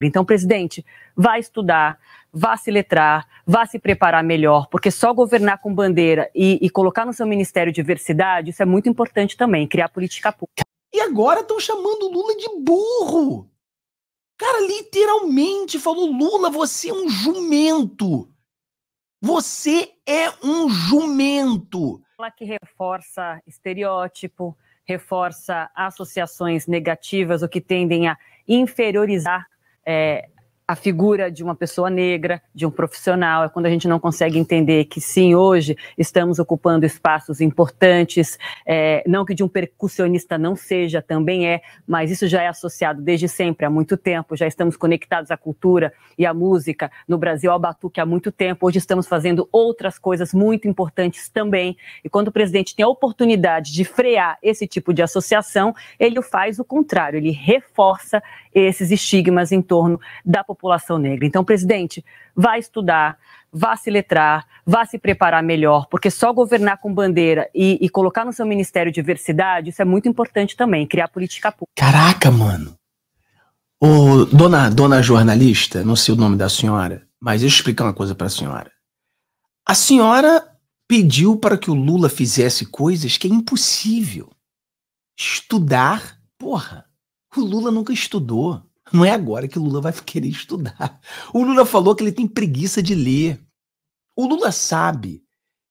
Então, presidente, vá estudar, vá se letrar, vá se preparar melhor, porque só governar com bandeira e, e colocar no seu ministério diversidade, isso é muito importante também, criar política pública. E agora estão chamando Lula de burro. Cara, literalmente falou: Lula, você é um jumento. Você é um jumento. Fala que reforça estereótipo, reforça associações negativas, o que tendem a inferiorizar é, a figura de uma pessoa negra, de um profissional, é quando a gente não consegue entender que sim, hoje estamos ocupando espaços importantes, é, não que de um percussionista não seja, também é, mas isso já é associado desde sempre, há muito tempo, já estamos conectados à cultura e à música no Brasil, ao batuque há muito tempo, hoje estamos fazendo outras coisas muito importantes também, e quando o presidente tem a oportunidade de frear esse tipo de associação, ele faz o contrário, ele reforça esses estigmas em torno da população negra. Então, presidente, vá estudar, vá se letrar, vá se preparar melhor, porque só governar com bandeira e, e colocar no seu ministério diversidade, isso é muito importante também, criar política pública. Caraca, mano. Ô, dona, dona jornalista, não sei o nome da senhora, mas deixa eu explicar uma coisa para a senhora. A senhora pediu para que o Lula fizesse coisas que é impossível. Estudar, porra. O Lula nunca estudou. Não é agora que o Lula vai querer estudar. O Lula falou que ele tem preguiça de ler. O Lula sabe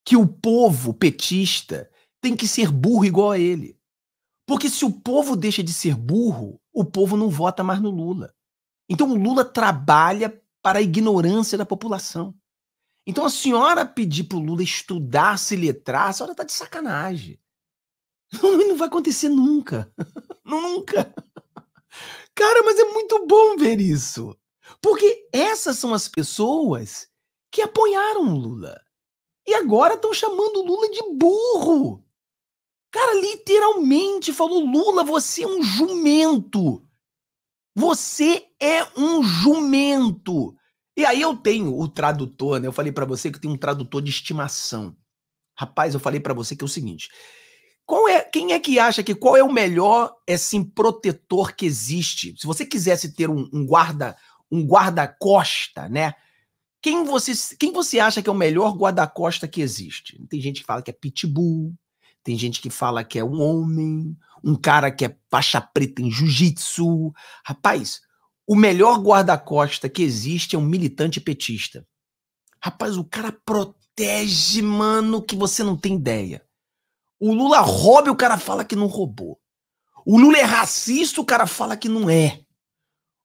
que o povo petista tem que ser burro igual a ele. Porque se o povo deixa de ser burro, o povo não vota mais no Lula. Então o Lula trabalha para a ignorância da população. Então a senhora pedir para o Lula estudar, se letrar, a senhora está de sacanagem. Não, não vai acontecer nunca. nunca. Cara, mas é muito bom ver isso. Porque essas são as pessoas que apoiaram o Lula. E agora estão chamando o Lula de burro. Cara, literalmente falou: Lula, você é um jumento. Você é um jumento. E aí eu tenho o tradutor, né? Eu falei para você que tem um tradutor de estimação. Rapaz, eu falei para você que é o seguinte: qual é, quem é que acha que qual é o melhor assim protetor que existe? Se você quisesse ter um, um guarda, um guarda-costa, né? Quem você, quem você acha que é o melhor guarda-costa que existe? Tem gente que fala que é pitbull, tem gente que fala que é um homem, um cara que é faixa preta em jiu-jitsu. Rapaz, o melhor guarda-costa que existe é um militante petista. Rapaz, o cara protege, mano, que você não tem ideia. O Lula rouba e o cara fala que não roubou. O Lula é racista, o cara fala que não é.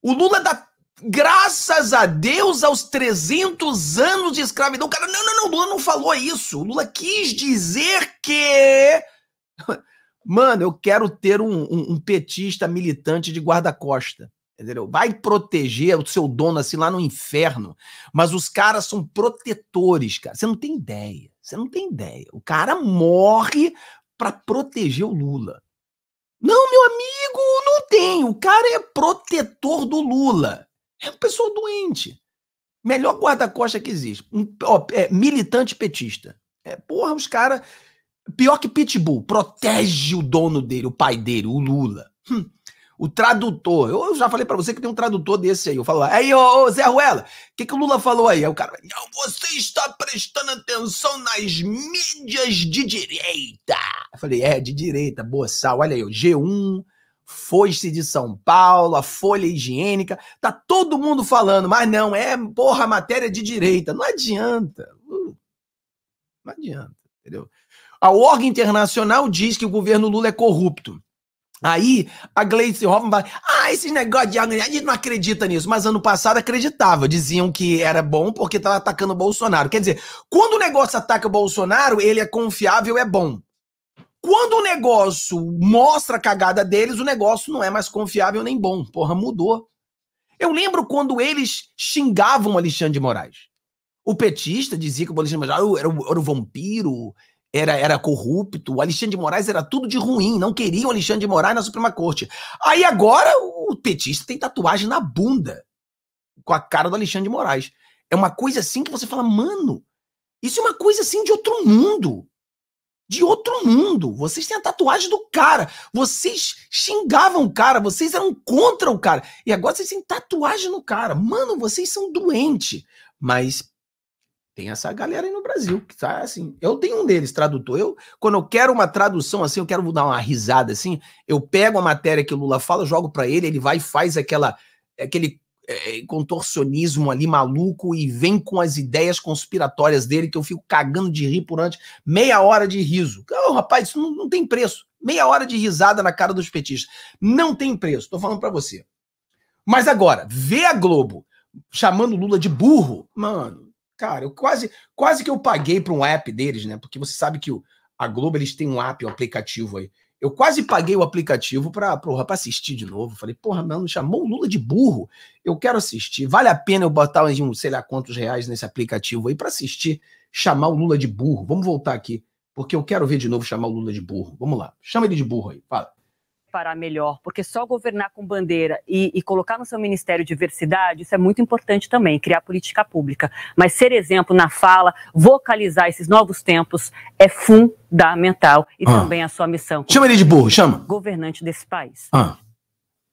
O Lula dá graças a Deus aos 300 anos de escravidão. O cara, não, não, não, o Lula não falou isso. O Lula quis dizer que. Mano, eu quero ter um, um, um petista militante de guarda-costa. Entendeu? Vai proteger o seu dono assim lá no inferno. Mas os caras são protetores, cara. Você não tem ideia. Você não tem ideia. O cara morre para proteger o Lula. Não, meu amigo, não tem. O cara é protetor do Lula. É uma pessoa doente. Melhor guarda-costa que existe. Um, ó, é, militante petista. É, porra, os caras. Pior que Pitbull, protege o dono dele, o pai dele, o Lula. Hum o tradutor. Eu já falei para você que tem um tradutor desse aí. Eu falo, aí, ô, ô Zé Ruela, o que, que o Lula falou aí? Aí o cara, não, você está prestando atenção nas mídias de direita. Eu falei, é, de direita, boçal. Olha aí, o G1, Foice de São Paulo, a Folha Higiênica. Tá todo mundo falando, mas não, é, porra, matéria de direita. Não adianta. Uh. não adianta, entendeu? A ONG Internacional diz que o governo Lula é corrupto. Aí a Gleice Hoffmann fala: Ah, esses negócios de a gente não acredita nisso. Mas ano passado acreditava, diziam que era bom porque estava atacando o Bolsonaro. Quer dizer, quando o negócio ataca o Bolsonaro, ele é confiável, é bom. Quando o negócio mostra a cagada deles, o negócio não é mais confiável nem bom. Porra, mudou. Eu lembro quando eles xingavam o Alexandre de Moraes. O petista dizia que o Alexandre de Moraes ah, era o, era o vampiro, era, era corrupto, o Alexandre de Moraes era tudo de ruim, não queriam o Alexandre de Moraes na Suprema Corte. Aí agora o petista tem tatuagem na bunda com a cara do Alexandre de Moraes. É uma coisa assim que você fala, mano, isso é uma coisa assim de outro mundo. De outro mundo. Vocês têm a tatuagem do cara. Vocês xingavam o cara, vocês eram contra o cara. E agora vocês têm tatuagem no cara. Mano, vocês são doentes. Mas tem essa galera aí no Brasil que tá assim. Eu tenho um deles, tradutor. Eu, quando eu quero uma tradução assim, eu quero dar uma risada assim, eu pego a matéria que o Lula fala, jogo para ele, ele vai e faz aquela, aquele é, é, contorcionismo ali maluco e vem com as ideias conspiratórias dele que eu fico cagando de rir por antes. Meia hora de riso. Oh, rapaz, isso não, não tem preço. Meia hora de risada na cara dos petistas. Não tem preço, tô falando para você. Mas agora, vê a Globo chamando Lula de burro, mano Cara, eu quase, quase que eu paguei para um app deles, né? Porque você sabe que o, a Globo eles têm um app, um aplicativo aí. Eu quase paguei o aplicativo para para assistir de novo. Falei, porra, mano, chamou o Lula de burro. Eu quero assistir. Vale a pena eu botar uns, sei lá, quantos reais nesse aplicativo aí para assistir, chamar o Lula de burro. Vamos voltar aqui, porque eu quero ver de novo chamar o Lula de burro. Vamos lá, chama ele de burro aí, fala preparar melhor, porque só governar com bandeira e, e, colocar no seu ministério diversidade, isso é muito importante também, criar política pública. Mas ser exemplo na fala, vocalizar esses novos tempos é fundamental e ah. também a sua missão. Chama ele de burro, chama. Governante desse país. Ah.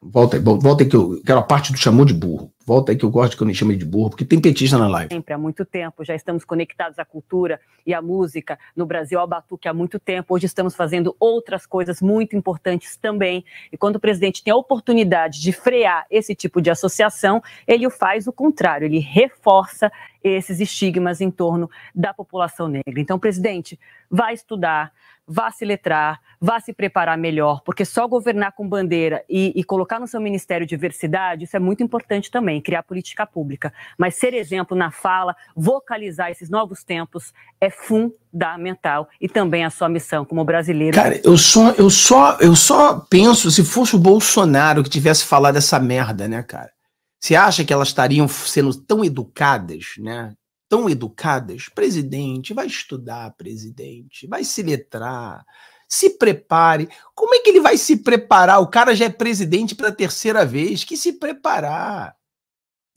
Volta volta aí que eu quero a parte do chamou de burro. Volta aí que eu gosto que eu me chame de burro, porque tem petista na live. Sempre, há muito tempo. Já estamos conectados à cultura e à música no Brasil, ao Batuque, há muito tempo. Hoje estamos fazendo outras coisas muito importantes também. E quando o presidente tem a oportunidade de frear esse tipo de associação, ele faz o contrário, ele reforça esses estigmas em torno da população negra. Então, presidente, vá estudar, vá se letrar, vá se preparar melhor, porque só governar com bandeira e, e colocar no seu Ministério Diversidade, isso é muito importante também criar política pública. Mas ser exemplo na fala, vocalizar esses novos tempos é fundamental e também a sua missão como brasileiro. Cara, eu só, eu só, eu só penso se fosse o Bolsonaro que tivesse falado essa merda, né, cara? Você acha que elas estariam sendo tão educadas, né? Tão educadas? Presidente, vai estudar, presidente, vai se letrar, se prepare. Como é que ele vai se preparar? O cara já é presidente pela terceira vez. Que se preparar.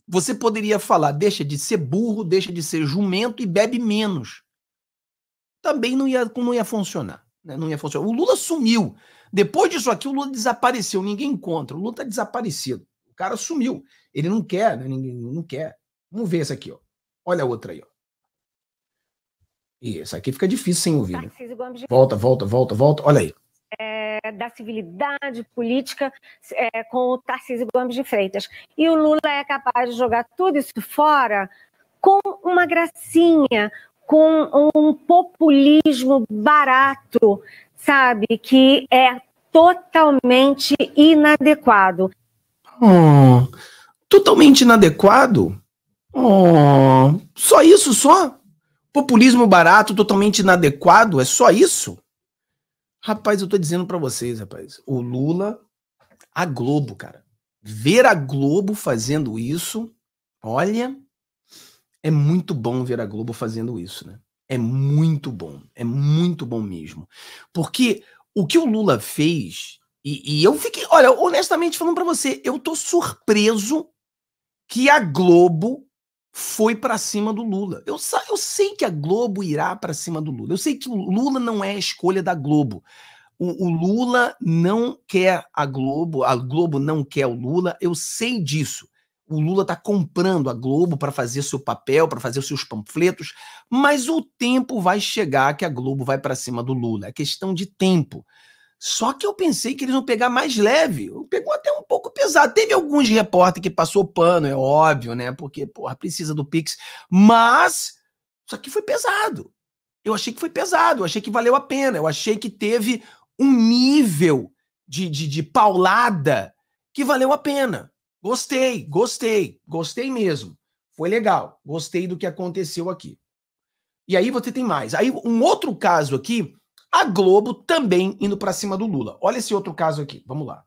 Você poderia falar, deixa de ser burro, deixa de ser jumento e bebe menos. Também não ia, não ia funcionar. Né? Não ia funcionar. O Lula sumiu. Depois disso aqui, o Lula desapareceu. Ninguém encontra. O Lula está desaparecido. O cara sumiu. Ele não quer, né? Ninguém não quer. Vamos ver essa aqui, ó. Olha a outra aí, ó. E essa aqui fica difícil sem ouvir. Né? Volta, volta, volta, volta. Olha aí da civilidade política é, com o Tarcísio Gomes de Freitas. E o Lula é capaz de jogar tudo isso fora com uma gracinha, com um populismo barato, sabe, que é totalmente inadequado. Oh, totalmente inadequado? Oh, só isso só? Populismo barato, totalmente inadequado? É só isso? Rapaz, eu tô dizendo para vocês, rapaz, o Lula, a Globo, cara. Ver a Globo fazendo isso, olha, é muito bom ver a Globo fazendo isso, né? É muito bom, é muito bom mesmo. Porque o que o Lula fez, e, e eu fiquei, olha, honestamente falando para você, eu tô surpreso que a Globo foi para cima do Lula. Eu, eu sei que a Globo irá para cima do Lula. Eu sei que o Lula não é a escolha da Globo. O, o, Lula não quer a Globo, a Globo não quer o Lula. Eu sei disso. O Lula está comprando a Globo para fazer seu papel, para fazer seus panfletos, mas o tempo vai chegar que a Globo vai para cima do Lula. É questão de tempo. Só que eu pensei que eles vão pegar mais leve. Pegou até um pouco pesado. Teve alguns repórter que passou pano, é óbvio, né? Porque, porra, precisa do Pix. Mas isso aqui foi pesado. Eu achei que foi pesado, eu achei que valeu a pena, eu achei que teve um nível de, de, de paulada que valeu a pena. Gostei, gostei, gostei mesmo. Foi legal, gostei do que aconteceu aqui. E aí você tem mais. Aí um outro caso aqui a Globo também indo para cima do Lula. Olha esse outro caso aqui, vamos lá.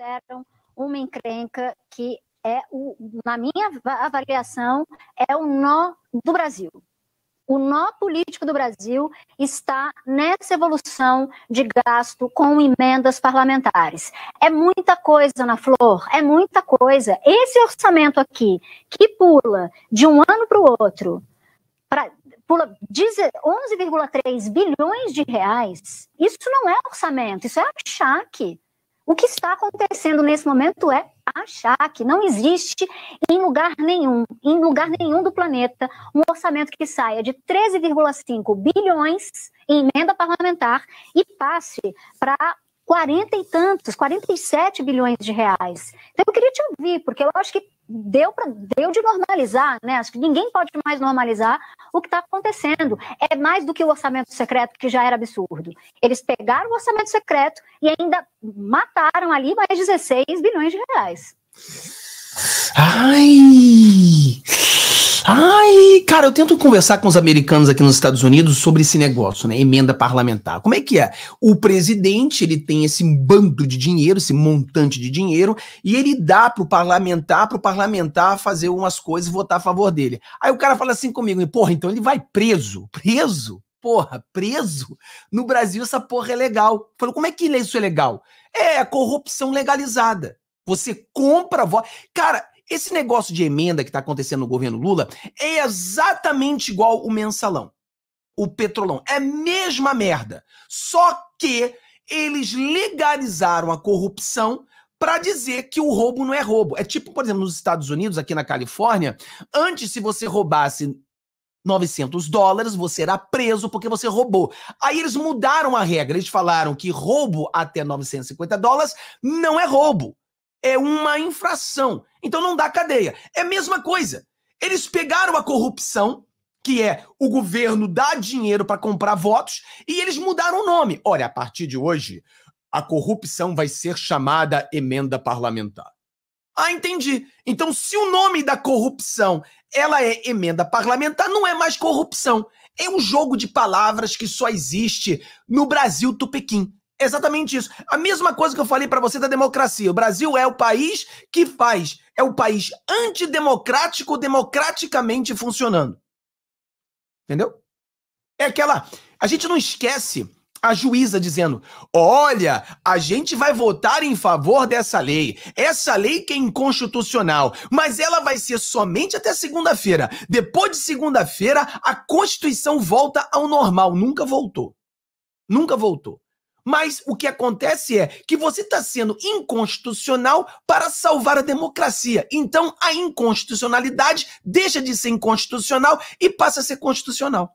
Certo, uma encrenca que é, o, na minha avaliação, é o nó do Brasil. O nó político do Brasil está nessa evolução de gasto com emendas parlamentares. É muita coisa na flor, é muita coisa. Esse orçamento aqui, que pula de um ano para o outro, pra, 11,3 bilhões de reais, isso não é orçamento, isso é achaque. O que está acontecendo nesse momento é achaque. Não existe em lugar nenhum, em lugar nenhum do planeta, um orçamento que saia de 13,5 bilhões em emenda parlamentar e passe para 40 e tantos, 47 bilhões de reais. Então eu queria te ouvir, porque eu acho que deu, para, deu de normalizar, né? Acho que ninguém pode mais normalizar o que está acontecendo. É mais do que o orçamento secreto, que já era absurdo. Eles pegaram o orçamento secreto e ainda mataram ali mais 16 bilhões de reais. Ai! Ai, cara, eu tento conversar com os americanos aqui nos Estados Unidos sobre esse negócio, né? Emenda parlamentar. Como é que é? O presidente, ele tem esse bando de dinheiro, esse montante de dinheiro, e ele dá pro parlamentar, pro parlamentar fazer umas coisas e votar a favor dele. Aí o cara fala assim comigo, porra, então ele vai preso, preso? Porra, preso? No Brasil essa porra é legal. Falou, como é que isso é legal? É corrupção legalizada. Você compra voto. Cara, esse negócio de emenda que está acontecendo no governo Lula é exatamente igual o mensalão, o petrolão. É a mesma merda. Só que eles legalizaram a corrupção para dizer que o roubo não é roubo. É tipo, por exemplo, nos Estados Unidos, aqui na Califórnia, antes se você roubasse 900 dólares, você era preso porque você roubou. Aí eles mudaram a regra, eles falaram que roubo até 950 dólares não é roubo é uma infração. Então não dá cadeia. É a mesma coisa. Eles pegaram a corrupção, que é o governo dar dinheiro para comprar votos, e eles mudaram o nome. Olha, a partir de hoje, a corrupção vai ser chamada emenda parlamentar. Ah, entendi. Então, se o nome da corrupção ela é emenda parlamentar, não é mais corrupção. É um jogo de palavras que só existe no Brasil tupiquim. Exatamente isso. A mesma coisa que eu falei para você da democracia. O Brasil é o país que faz, é o país antidemocrático democraticamente funcionando. Entendeu? É aquela. A gente não esquece a juíza dizendo: olha, a gente vai votar em favor dessa lei. Essa lei que é inconstitucional, mas ela vai ser somente até segunda-feira. Depois de segunda-feira, a Constituição volta ao normal. Nunca voltou. Nunca voltou. Mas o que acontece é que você está sendo inconstitucional para salvar a democracia. Então, a inconstitucionalidade deixa de ser inconstitucional e passa a ser constitucional.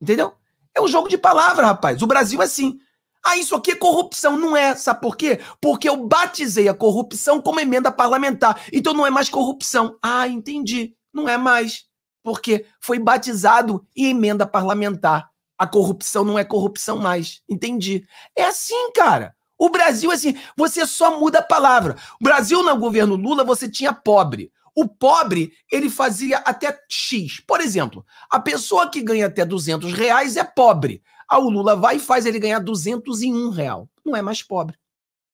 Entendeu? É um jogo de palavra, rapaz. O Brasil é assim. Ah, isso aqui é corrupção. Não é. Sabe por quê? Porque eu batizei a corrupção como emenda parlamentar. Então não é mais corrupção. Ah, entendi. Não é mais. Porque foi batizado em emenda parlamentar a corrupção não é corrupção mais. Entendi. É assim, cara. O Brasil é assim, você só muda a palavra. O Brasil no é governo Lula você tinha pobre. O pobre, ele fazia até X. Por exemplo, a pessoa que ganha até 200 reais é pobre. o Lula vai e faz ele ganhar 201 real. Não é mais pobre.